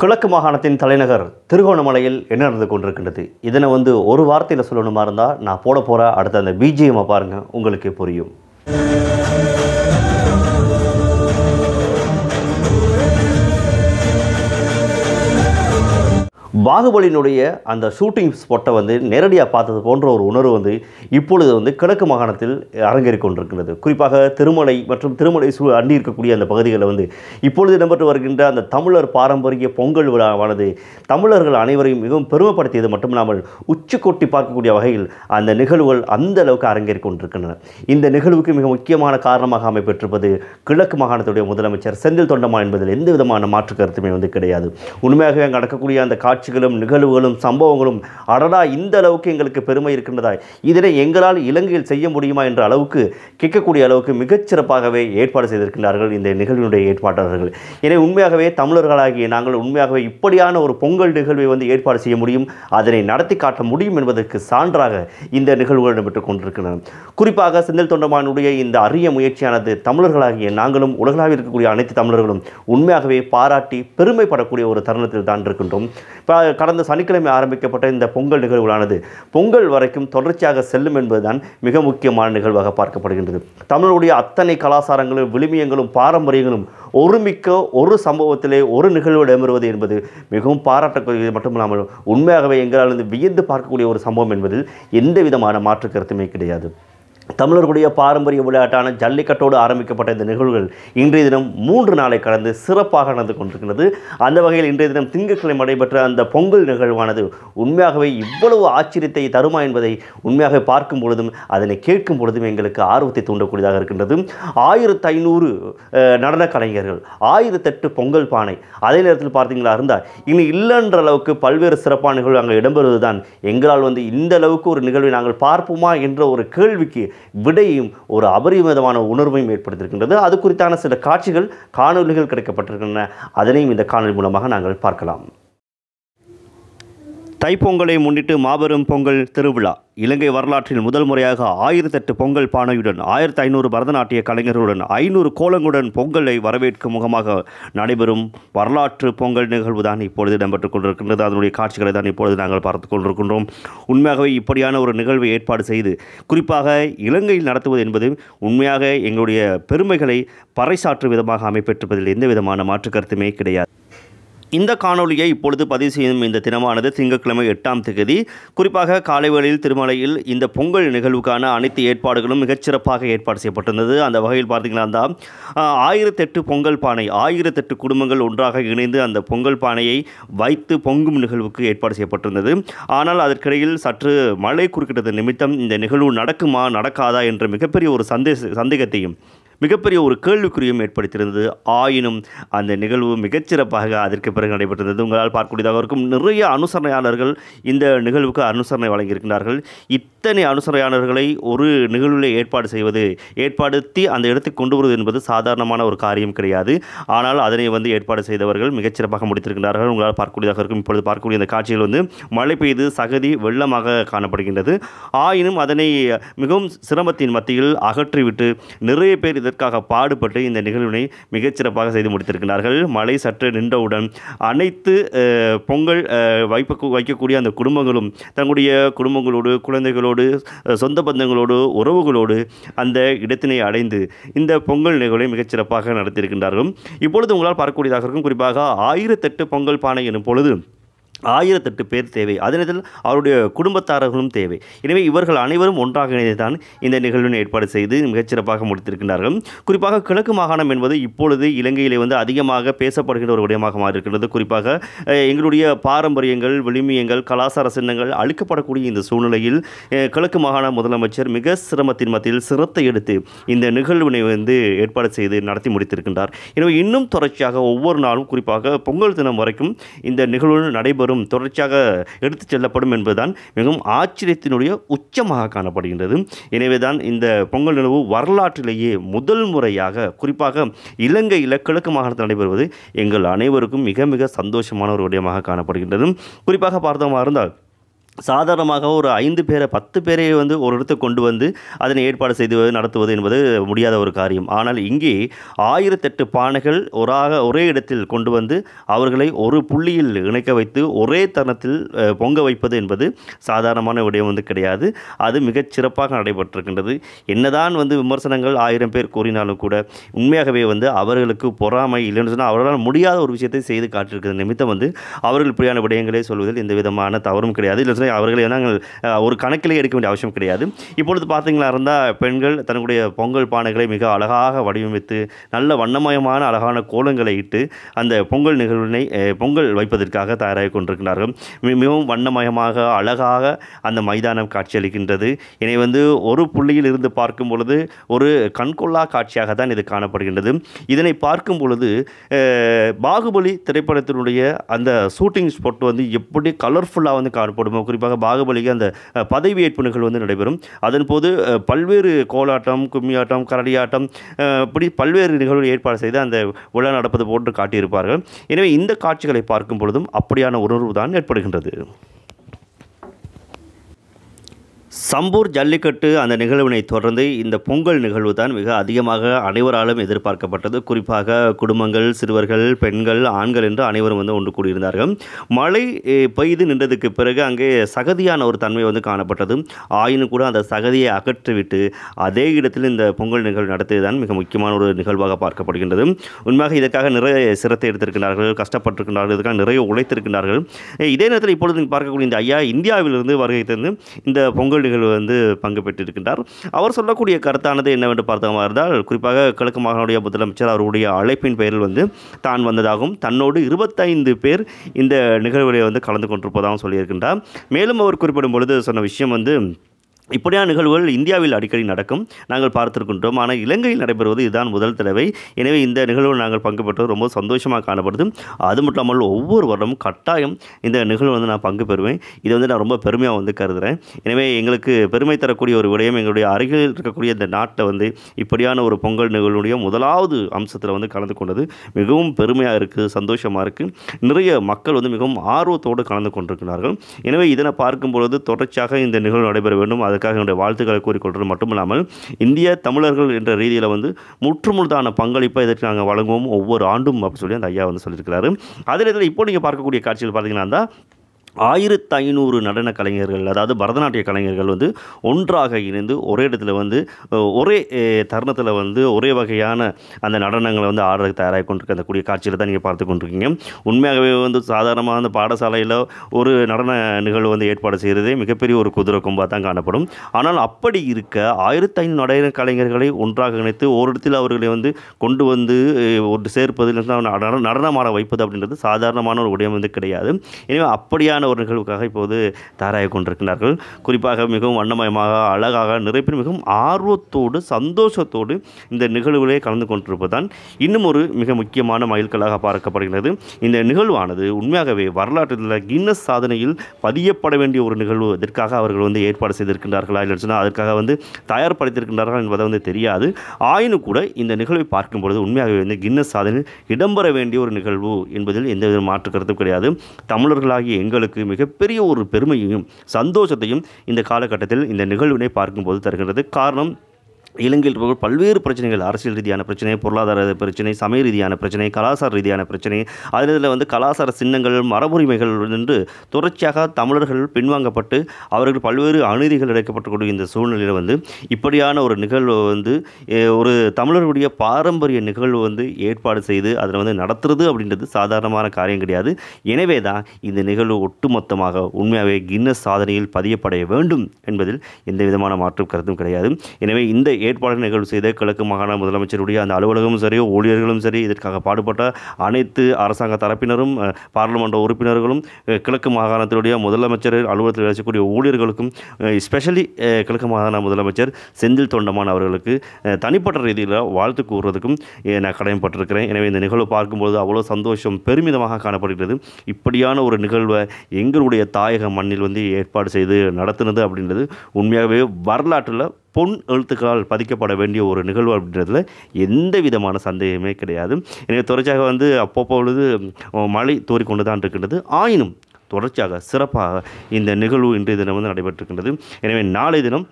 கிழக்கு மாகாணத்தின் தலைநகர் திருகோணமலையில் என்ன நடந்து கொண்டிருக்கின்றது இதனை வந்து ஒரு வார்த்தையில் சொல்லணுமா இருந்தால் நான் போட போகிற அடுத்த அந்த பிஜிஎம்மை பாருங்கள் உங்களுக்கு புரியும் பாகுபலியினுடைய அந்த ஷூட்டிங் ஸ்பாட்டை வந்து நேரடியாக பார்த்தது போன்ற ஒரு உணர்வு வந்து இப்பொழுது வந்து கிழக்கு மாகாணத்தில் அரங்கேறி கொண்டிருக்கிறது குறிப்பாக திருமலை மற்றும் திருமலை சூழ் அண்டி இருக்கக்கூடிய அந்த பகுதிகளில் வந்து இப்பொழுது இடம்பெற்று வருகின்ற அந்த தமிழர் பாரம்பரிய பொங்கல் விழாவானது தமிழர்கள் அனைவரையும் மிகவும் பெருமைப்படுத்தியது மட்டுமில்லாமல் உச்சி கொட்டி பார்க்கக்கூடிய வகையில் அந்த நிகழ்வுகள் அந்த அளவுக்கு அரங்கேறி கொண்டிருக்கின்றன இந்த நிகழ்வுக்கு மிக முக்கியமான காரணமாக அமைப்பெற்றிருப்பது கிழக்கு மாகாணத்துடைய முதலமைச்சர் செந்தில் தொண்டமா என்பதில் எந்த விதமான மாற்று கருத்துமே வந்து கிடையாது உண்மையாகவே அங்கே நடக்கக்கூடிய அந்த காட்சிகள் நிகழ்ச்சிகளும் நிகழ்வுகளும் சம்பவங்களும் அடடா இந்த அளவுக்கு எங்களுக்கு பெருமை இருக்கின்றதா இதனை எங்களால் இலங்கையில் செய்ய முடியுமா என்ற அளவுக்கு கேட்கக்கூடிய அளவுக்கு மிகச்சிறப்பாகவே ஏற்பாடு செய்திருக்கின்றார்கள் இந்த நிகழ்வினுடைய ஏற்பாட்டாளர்கள் எனவே உண்மையாகவே தமிழர்களாகிய நாங்கள் உண்மையாகவே இப்படியான ஒரு பொங்கல் நிகழ்வை வந்து ஏற்பாடு செய்ய முடியும் அதனை நடத்தி காட்ட முடியும் என்பதற்கு சான்றாக இந்த நிகழ்வுகள் இடம்பெற்றுக் கொண்டிருக்கின்றன குறிப்பாக செந்தில் தொண்டமானுடைய இந்த அரிய முயற்சியானது தமிழர்களாகிய நாங்களும் உலகளாவிய இருக்கக்கூடிய அனைத்து தமிழர்களும் உண்மையாகவே பாராட்டி பெருமைப்படக்கூடிய ஒரு தருணத்தில் தான் இருக்கின்றோம் கடந்த சனிக்கிழமை ஆரம்பிக்கப்பட்ட இந்த பொங்கல் நிகழ்வுகளானது பொங்கல் வரைக்கும் தொடர்ச்சியாக செல்லும் என்பதுதான் மிக முக்கியமான நிகழ்வாக பார்க்கப்படுகின்றது தமிழருடைய அத்தனை கலாச்சாரங்களும் விளிமியங்களும் பாரம்பரியங்களும் ஒருமிக்க ஒரு சம்பவத்திலே ஒரு நிகழ்வு இடம்பெறுவது என்பது மிகவும் பாராட்டக்கூடியது மட்டுமில்லாமல் உண்மையாகவே எங்களால் வியந்து பார்க்கக்கூடிய ஒரு சம்பவம் என்பதில் எந்த விதமான மாற்று கருத்துமே கிடையாது தமிழர்களுடைய பாரம்பரிய விளையாட்டான ஜல்லிக்கட்டோடு ஆரம்பிக்கப்பட்ட இந்த நிகழ்வுகள் இன்றைய தினம் மூன்று நாளை கடந்து சிறப்பாக நடந்து கொண்டிருக்கிறது அந்த வகையில் இன்றைய தினம் திங்கட்கிழமை நடைபெற்ற அந்த பொங்கல் நிகழ்வானது உண்மையாகவே இவ்வளவு ஆச்சரியத்தை தருமா என்பதை உண்மையாக பார்க்கும் பொழுதும் அதனை கேட்கும் பொழுதும் எங்களுக்கு ஆர்வத்தை தூண்டக்கூடியதாக இருக்கின்றது ஆயிரத்து ஐநூறு நடன கலைஞர்கள் ஆயிரத்தெட்டு பொங்கல் பானை அதே நேரத்தில் பார்த்தீங்களா இருந்தால் இனி இல்லைன்ற அளவுக்கு பல்வேறு சிறப்பான நிகழ்வு அங்கே இடம்பெறுவது தான் எங்களால் வந்து இந்த அளவுக்கு ஒரு நிகழ்வை நாங்கள் பார்ப்போமா என்ற ஒரு கேள்விக்கு விடையும் ஒரு அபரிமிதமான உணர்வையும் ஏற்படுத்தியிருக்கின்றது அது குறித்தான சில காட்சிகள் காணொலிகள் கிடைக்கப்பட்டிருக்கின்றன அதனையும் இந்த காணொலி மூலமாக நாங்கள் பார்க்கலாம் தைப்பொங்கலை முன்னிட்டு மாபெரும் பொங்கல் திருவிழா இலங்கை வரலாற்றில் முதல் முறையாக ஆயிரத்தெட்டு பொங்கல் பானையுடன் ஆயிரத்தி ஐநூறு பரதநாட்டிய கலைஞர்களுடன் ஐநூறு கோலங்களுடன் பொங்கலை வரவேற்கும் முகமாக நடைபெறும் வரலாற்று பொங்கல் நிகழ்வு தான் இப்பொழுது இடம்பெற்றுக் கொண்டிருக்கின்றது அதனுடைய காட்சிகளை தான் இப்பொழுது நாங்கள் பார்த்து கொண்டிருக்கின்றோம் உண்மையாகவே இப்படியான ஒரு நிகழ்வை ஏற்பாடு செய்து குறிப்பாக இலங்கையில் நடத்துவது என்பது உண்மையாக எங்களுடைய பெருமைகளை பறைசாற்றும் விதமாக அமைப்பெற்றுவதில் எந்த விதமான மாற்று கருத்துமே கிடையாது இந்த காணொலியை இப்பொழுது பதிவு செய்யும் இந்த தினமானது திங்கட்கிழமை எட்டாம் தேதி குறிப்பாக காலை வேளையில் திருமலையில் இந்த பொங்கல் நிகழ்வுக்கான அனைத்து ஏற்பாடுகளும் மிகச்சிறப்பாக ஏற்பாடு செய்யப்பட்டிருந்தது அந்த வகையில் பார்த்தீங்கன்னா தான் ஆயிரத்தெட்டு பொங்கல் பானை ஆயிரத்தெட்டு குடும்பங்கள் ஒன்றாக இணைந்து அந்த பொங்கல் பானையை வைத்து பொங்கும் நிகழ்வுக்கு ஏற்பாடு செய்யப்பட்டிருந்தது ஆனால் அதற்கிடையில் சற்று மழை குறுக்கிட்டது நிமித்தம் இந்த நிகழ்வு நடக்குமா நடக்காதா என்ற மிகப்பெரிய ஒரு சந்தே சந்தேகத்தையும் மிகப்பெரிய ஒரு கேள்விக்குறியும் ஏற்படுத்தியிருந்தது ஆயினும் அந்த நிகழ்வு மிகச்சிறப்பாக அதற்கு பிறகு நடைபெற்றிருந்தது உங்களால் பார்க்கக்கூடியதாக இருக்கும் நிறைய அனுசரணையாளர்கள் இந்த நிகழ்வுக்கு அனுசரணை வழங்கியிருக்கிறார்கள் இத் இத்தனை அனுசரையாளர்களை ஒரு நிகழ்வில் ஏற்பாடு செய்வது ஏற்பாடுத்தி அந்த இடத்துக்கு கொண்டு வருவது என்பது சாதாரணமான ஒரு காரியம் கிடையாது ஆனால் அதனை வந்து ஏற்பாடு செய்தவர்கள் மிகச்சிறப்பாக முடித்திருக்கிறார்கள் உங்களால் பார்க்கக்கூடியதாக இருக்கும் இப்பொழுது பார்க்கக்கூடிய அந்த காட்சியில் வந்து மழை பெய்து சகதி வெள்ளமாக காணப்படுகின்றது ஆயினும் அதனை மிகவும் சிரமத்தின் மத்தியில் அகற்றிவிட்டு நிறைய பேர் இதற்காக பாடுபட்டு இந்த நிகழ்வினை மிகச்சிறப்பாக செய்து முடித்திருக்கிறார்கள் மழை சற்று நின்றவுடன் அனைத்து பொங்கல் வைப்ப வைக்கக்கூடிய அந்த குடும்பங்களும் தங்களுடைய குடும்பங்களோடு குழந்தைகளோடு நண்பர்களோடு சொந்த பந்தங்களோடு உறவுகளோடு அந்த இடத்தினை அடைந்து இந்த பொங்கல் நிகழ்வை மிகச்சிறப்பாக நடத்தியிருக்கின்றார்கள் இப்பொழுது உங்களால் பார்க்கக்கூடியதாக இருக்கும் குறிப்பாக ஆயிரத்தெட்டு பொங்கல் பானை எனும் பொழுது ஆயிரத்தெட்டு பேர் தேவை அதே நேரத்தில் அவருடைய குடும்பத்தாரர்களும் தேவை எனவே இவர்கள் அனைவரும் ஒன்றாக இணைந்துதான் இந்த நிகழ்வின் ஏற்பாடு செய்து மிகச்சிறப்பாக முடித்திருக்கின்றார்கள் குறிப்பாக கிழக்கு மாகாணம் என்பது இப்பொழுது இலங்கையிலே வந்து அதிகமாக பேசப்படுகின்ற ஒரு விடயமாக மாறியிருக்கின்றது குறிப்பாக எங்களுடைய பாரம்பரியங்கள் விளிமியங்கள் கலாச்சார சின்னங்கள் அழிக்கப்படக்கூடிய இந்த சூழ்நிலையில் கிழக்கு மாகாண முதலமைச்சர் மிக சிரமத்தின் மத்தியில் சிரத்தை எடுத்து இந்த நிகழ்வினை வந்து ஏற்பாடு செய்து நடத்தி முடித்திருக்கின்றார் எனவே இன்னும் தொடர்ச்சியாக ஒவ்வொரு நாளும் குறிப்பாக பொங்கல் தினம் வரைக்கும் இந்த நிகழ்வு நடைபெறும் அனைவரும் தொடர்ச்சியாக எடுத்துச் செல்லப்படும் என்பதுதான் மிகவும் ஆச்சரியத்தினுடைய உச்சமாக காணப்படுகின்றது எனவேதான் இந்த பொங்கல் நிலவு வரலாற்றிலேயே முதல் முறையாக குறிப்பாக இலங்கையில் கிழக்கு மாகாணத்தில் நடைபெறுவது எங்கள் அனைவருக்கும் மிக மிக சந்தோஷமான ஒரு விடயமாக காணப்படுகின்றது குறிப்பாக பார்த்தோமா இருந்தால் சாதாரணமாக ஒரு ஐந்து பேரை பத்து பேரை வந்து ஒரு இடத்தை கொண்டு வந்து அதனை ஏற்பாடு செய்து நடத்துவது என்பது முடியாத ஒரு காரியம் ஆனால் இங்கே ஆயிரத்தெட்டு பானைகள் ஒராக ஒரே இடத்தில் கொண்டு வந்து அவர்களை ஒரு புள்ளியில் இணைக்க வைத்து ஒரே தருணத்தில் பொங்க வைப்பது என்பது சாதாரணமான விடயம் வந்து கிடையாது அது மிகச் சிறப்பாக நடைபெற்றிருக்கின்றது என்னதான் வந்து விமர்சனங்கள் ஆயிரம் பேர் கூறினாலும் கூட உண்மையாகவே வந்து அவர்களுக்கு பொறாமை இல்லைன்னு சொன்னால் அவர்களால் முடியாத ஒரு விஷயத்தை செய்து காட்டியிருக்கிறது நிமித்தம் வந்து அவர்கள் இப்படியான விடயங்களே சொல்வதில் எந்த விதமான தவறும் கிடையாது இல்லை எனவே அவர்களை நாங்கள் ஒரு கணக்கிலே எடுக்க வேண்டிய அவசியம் கிடையாது இப்பொழுது பார்த்தீங்களா இருந்தால் பெண்கள் தன்னுடைய பொங்கல் பானைகளை மிக அழகாக வடிவமைத்து நல்ல வண்ணமயமான அழகான கோலங்களை இட்டு அந்த பொங்கல் நிகழ்வினை பொங்கல் வைப்பதற்காக தயாராகி கொண்டிருக்கிறார்கள் மிகவும் வண்ணமயமாக அழகாக அந்த மைதானம் காட்சியளிக்கின்றது இதை வந்து ஒரு புள்ளியில் இருந்து பார்க்கும் பொழுது ஒரு கண்கொள்ளா காட்சியாக தான் இது காணப்படுகின்றது இதனை பார்க்கும் பொழுது பாகுபலி திரைப்படத்தினுடைய அந்த ஷூட்டிங் ஸ்பாட் வந்து எப்படி கலர்ஃபுல்லாக வந்து காணப்படுமோ குறிப்பாக பாகுபலிக்கு அந்த பதவியேற்பு நிகழ்வு வந்து நடைபெறும் அதன்போது பல்வேறு கோலாட்டம் கும்மியாட்டம் கரடியாட்டம் இப்படி பல்வேறு நிகழ்வுகள் ஏற்பாடு செய்து அந்த விழா நடப்பது போன்று காட்டியிருப்பார்கள் எனவே இந்த காட்சிகளை பார்க்கும் பொழுதும் அப்படியான உணர்வு தான் ஏற்படுகின்றது சம்பூர் ஜல்லிக்கட்டு அந்த நிகழ்வினை தொடர்ந்து இந்த பொங்கல் நிகழ்வு தான் மிக அதிகமாக அனைவராலும் எதிர்பார்க்கப்பட்டது குறிப்பாக குடும்பங்கள் சிறுவர்கள் பெண்கள் ஆண்கள் என்று அனைவரும் வந்து ஒன்று கூடியிருந்தார்கள் மழை பெய்து நின்றதுக்கு பிறகு அங்கே சகதியான ஒரு தன்மை வந்து காணப்பட்டது ஆயினும் கூட அந்த சகதியை அகற்றிவிட்டு அதே இடத்தில் இந்த பொங்கல் நிகழ்வு நடத்தியது தான் மிக முக்கியமான ஒரு நிகழ்வாக பார்க்கப்படுகின்றது உண்மையாக இதற்காக நிறைய சிரத்தை எடுத்திருக்கிறார்கள் கஷ்டப்பட்டிருக்கின்றார்கள் இதற்காக நிறைய உழைத்திருக்கிறார்கள் இதே நேரத்தில் இப்பொழுது பார்க்கக்கூடிய இந்த ஐயா இந்தியாவிலிருந்து வருகை தந்து இந்த பொங்கல் முதலீடுகள் வந்து பங்கு பெற்றிருக்கின்றார் அவர் சொல்லக்கூடிய கருத்தானது என்னவென்று பார்த்தமாக இருந்தால் குறிப்பாக கிழக்கு மாகாண முதலமைச்சர் அவருடைய அழைப்பின் பெயரில் வந்து தான் வந்ததாகவும் தன்னோடு இருபத்தைந்து பேர் இந்த நிகழ்வுகளை வந்து கலந்து கொண்டிருப்பதாகவும் சொல்லியிருக்கின்றார் மேலும் அவர் குறிப்பிடும் பொழுது சொன்ன விஷயம் வந்து இப்படியான நிகழ்வுகள் இந்தியாவில் அடிக்கடி நடக்கும் நாங்கள் பார்த்துருக்கின்றோம் ஆனால் இலங்கையில் நடைபெறுவது இதுதான் முதல் தடவை எனவே இந்த நிகழ்வில் நாங்கள் பங்கு பெற்றது ரொம்ப சந்தோஷமாக காணப்படுது அது மட்டும் இல்லாமல் ஒவ்வொரு வருடமும் கட்டாயம் இந்த நிகழ்வு வந்து நான் பங்கு பெறுவேன் இதை வந்து நான் ரொம்ப பெருமையாக வந்து கருதுகிறேன் எனவே எங்களுக்கு பெருமை தரக்கூடிய ஒரு விடயம் எங்களுடைய அருகில் இருக்கக்கூடிய இந்த நாட்டை வந்து இப்படியான ஒரு பொங்கல் நிகழ்வுடைய முதலாவது அம்சத்தில் வந்து கலந்து கொண்டது மிகவும் பெருமையாக இருக்குது சந்தோஷமாக இருக்குது நிறைய மக்கள் வந்து மிகவும் ஆர்வத்தோடு கலந்து கொண்டிருக்கிறார்கள் எனவே இதனை பார்க்கும் பொழுது தொடர்ச்சியாக இந்த நிகழ்வு நடைபெற வேண்டும் அது அதுக்காக என்னுடைய வாழ்த்துக்களை கூறிக்கொள்வது மட்டும் இல்லாமல் இந்திய தமிழர்கள் என்ற ரீதியில் வந்து முற்றுமுழுதான பங்களிப்பை இதற்கு நாங்கள் வழங்குவோம் ஒவ்வொரு ஆண்டும் அப்படின்னு சொல்லி அந்த ஐயா வந்து சொல்லியிருக்கிறாரு அதில் இதில் இப்போ நீங்கள் பார்க்கக்கூடிய காட்சிகள் பார்த்தீங்கன்னா ஆயிரத்து ஐநூறு நடன கலைஞர்கள் அதாவது பரதநாட்டிய கலைஞர்கள் வந்து ஒன்றாக இணைந்து ஒரே இடத்துல வந்து ஒரே தருணத்தில் வந்து ஒரே வகையான அந்த நடனங்களை வந்து ஆடுறதுக்கு தயாராக கொண்டிருக்க அந்த கூடிய காட்சியில் தான் நீங்கள் பார்த்து கொண்டிருக்கீங்க உண்மையாகவே வந்து சாதாரணமாக அந்த பாடசாலையில் ஒரு நடன நிகழ்வு வந்து ஏற்பாடு செய்கிறதே மிகப்பெரிய ஒரு குதிரை கொம்பாக தான் காணப்படும் ஆனால் அப்படி இருக்க ஆயிரத்து ஐநூறு நடன கலைஞர்களை ஒன்றாக இணைத்து ஒரு இடத்தில் அவர்களை வந்து கொண்டு வந்து ஒரு சேர்ப்பதில் நடனமாக வைப்பது அப்படின்றது சாதாரணமான ஒரு உடையம் வந்து கிடையாது எனவே அப்படியான இனிமையான ஒரு நிகழ்வுக்காக இப்போது தயாராகி கொண்டிருக்கிறார்கள் குறிப்பாக மிகவும் வண்ணமயமாக அழகாக நிறைப்பில் மிகவும் ஆர்வத்தோடு சந்தோஷத்தோடு இந்த நிகழ்வுகளே கலந்து கொண்டிருப்பதுதான் இன்னும் ஒரு மிக முக்கியமான மயில்களாக பார்க்கப்படுகிறது இந்த நிகழ்வானது உண்மையாகவே வரலாற்றில் கின்னஸ் சாதனையில் பதியப்பட வேண்டிய ஒரு நிகழ்வு இதற்காக அவர்கள் வந்து ஏற்பாடு செய்திருக்கின்றார்களா இல்லை சொன்னால் அதற்காக வந்து தயார்படுத்தியிருக்கின்றார்கள் என்பதை வந்து தெரியாது ஆயினும் கூட இந்த நிகழ்வை பார்க்கும் பொழுது உண்மையாகவே வந்து கின்னஸ் சாதனையில் இடம்பெற வேண்டிய ஒரு நிகழ்வு என்பதில் எந்தவித மாற்று கருத்தும் கிடையாது தமிழர்களாகிய எங்களுக்கு உங்களுக்கு மிகப்பெரிய ஒரு பெருமையையும் சந்தோஷத்தையும் இந்த காலகட்டத்தில் இந்த நிகழ்வினை பார்க்கும்போது தருகிறது காரணம் இலங்கையில் போக பல்வேறு பிரச்சனைகள் அரசியல் ரீதியான பிரச்சனை பொருளாதார பிரச்சனை சமய ரீதியான பிரச்சனை கலாச்சார ரீதியான பிரச்சனை அதில் இதில் வந்து கலாச்சார சின்னங்கள் மரபுரிமைகள் என்று தொடர்ச்சியாக தமிழர்கள் பின்வாங்கப்பட்டு அவர்கள் பல்வேறு அநீதிகள் அடைக்கப்பட்டுக்கூடிய இந்த சூழ்நிலையில் வந்து இப்படியான ஒரு நிகழ்வு வந்து ஒரு தமிழர்களுடைய பாரம்பரிய நிகழ்வு வந்து ஏற்பாடு செய்து அதில் வந்து நடத்துறது அப்படின்றது சாதாரணமான காரியம் கிடையாது எனவே தான் இந்த நிகழ்வு ஒட்டுமொத்தமாக உண்மையாகவே கின்னஸ் சாதனையில் பதியப்படைய வேண்டும் என்பதில் எந்த விதமான மாற்றம் கருத்தும் கிடையாது எனவே இந்த ஏற்பாடு நிகழ்வு செய்த கிழக்கு மாகாண முதலமைச்சருடைய அந்த அலுவலகமும் சரி ஊழியர்களும் சரி இதற்காக பாடுபட்ட அனைத்து அரசாங்க தரப்பினரும் பாராளுமன்ற உறுப்பினர்களும் கிழக்கு மாகாணத்தினுடைய முதலமைச்சர் அலுவலகத்தில் வசிக்கக்கூடிய ஊழியர்களுக்கும் ஸ்பெஷலி கிழக்கு மாகாண முதலமைச்சர் செந்தில் தொண்டமான் அவர்களுக்கு தனிப்பட்ட ரீதியில் வாழ்த்து கூறுவதற்கும் நான் கடமைப்பட்டிருக்கிறேன் எனவே இந்த நிகழ்வு பார்க்கும்போது அவ்வளோ சந்தோஷம் பெருமிதமாக காணப்படுகிறது இப்படியான ஒரு நிகழ்வை எங்களுடைய தாயக மண்ணில் வந்து ஏற்பாடு செய்து நடத்தினது அப்படின்றது உண்மையாகவே வரலாற்றில் பொன் எழுத்துக்களால் பதிக்கப்பட வேண்டிய ஒரு நிகழ்வு அப்படின்றதுல எந்த விதமான சந்தேகமே கிடையாது எனவே தொடர்ச்சியாக வந்து அப்பப்பொழுது மழை தோறிக்கொண்டு தான் இருக்கின்றது ஆயினும் தொடர்ச்சியாக சிறப்பாக இந்த நிகழ்வு இன்றைய தினம் வந்து நடைபெற்றிருக்கின்றது எனவே நாளை தினம்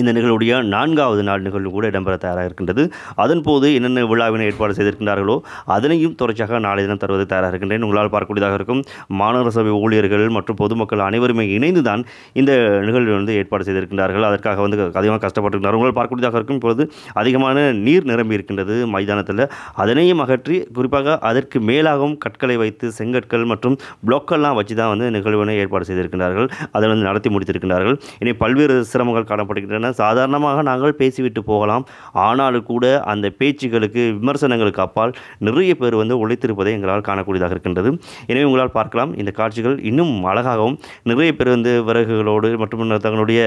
இந்த நிகழ்வுடைய நான்காவது நாள் நிகழ்வு கூட இடம்பெற தயாராக இருக்கின்றது அதன்போது என்னென்ன விழாவினை ஏற்பாடு செய்திருக்கின்றார்களோ அதனையும் தொடர்ச்சியாக நாளை தினம் தருவது தயாராக இருக்கின்றேன் உங்களால் பார்க்கக்கூடியதாக இருக்கும் மாநகர சபை ஊழியர்கள் மற்றும் பொதுமக்கள் அனைவருமே இணைந்து தான் இந்த நிகழ்வு வந்து ஏற்பாடு செய்திருக்கின்றார்கள் அதற்காக வந்து அதிகமாக கஷ்டப்பட்டிருக்கிறார் உங்களால் பார்க்கக்கூடியதாக இருக்கும் இப்பொழுது அதிகமான நீர் நிரம்பி இருக்கின்றது மைதானத்தில் அதனையும் அகற்றி குறிப்பாக அதற்கு மேலாகவும் கற்களை வைத்து செங்கற்கள் மற்றும் பிளாக்கெல்லாம் வச்சு தான் வந்து நிகழ்வினை ஏற்பாடு செய்திருக்கின்றார்கள் அதை வந்து நடத்தி முடித்திருக்கின்றார்கள் இனி பல்வேறு சிரமங்கள் காணப்படுகின்றன என சாதாரணமாக நாங்கள் பேசிவிட்டு போகலாம் ஆனாலும் கூட அந்த பேச்சுகளுக்கு விமர்சனங்களுக்கு அப்பால் நிறைய பேர் வந்து உழைத்திருப்பதை எங்களால் காணக்கூடியதாக இருக்கின்றது எனவே உங்களால் பார்க்கலாம் இந்த காட்சிகள் இன்னும் அழகாகவும் நிறைய பேர் வந்து விறகுகளோடு மற்றும் தங்களுடைய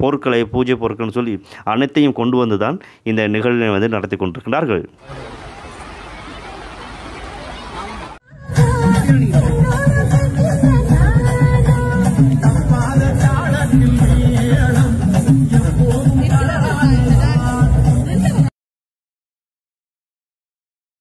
பொருட்களை பூஜை பொருட்கள்னு சொல்லி அனைத்தையும் கொண்டு வந்து தான் இந்த நிகழ்வை வந்து நடத்தி கொண்டிருக்கிறார்கள்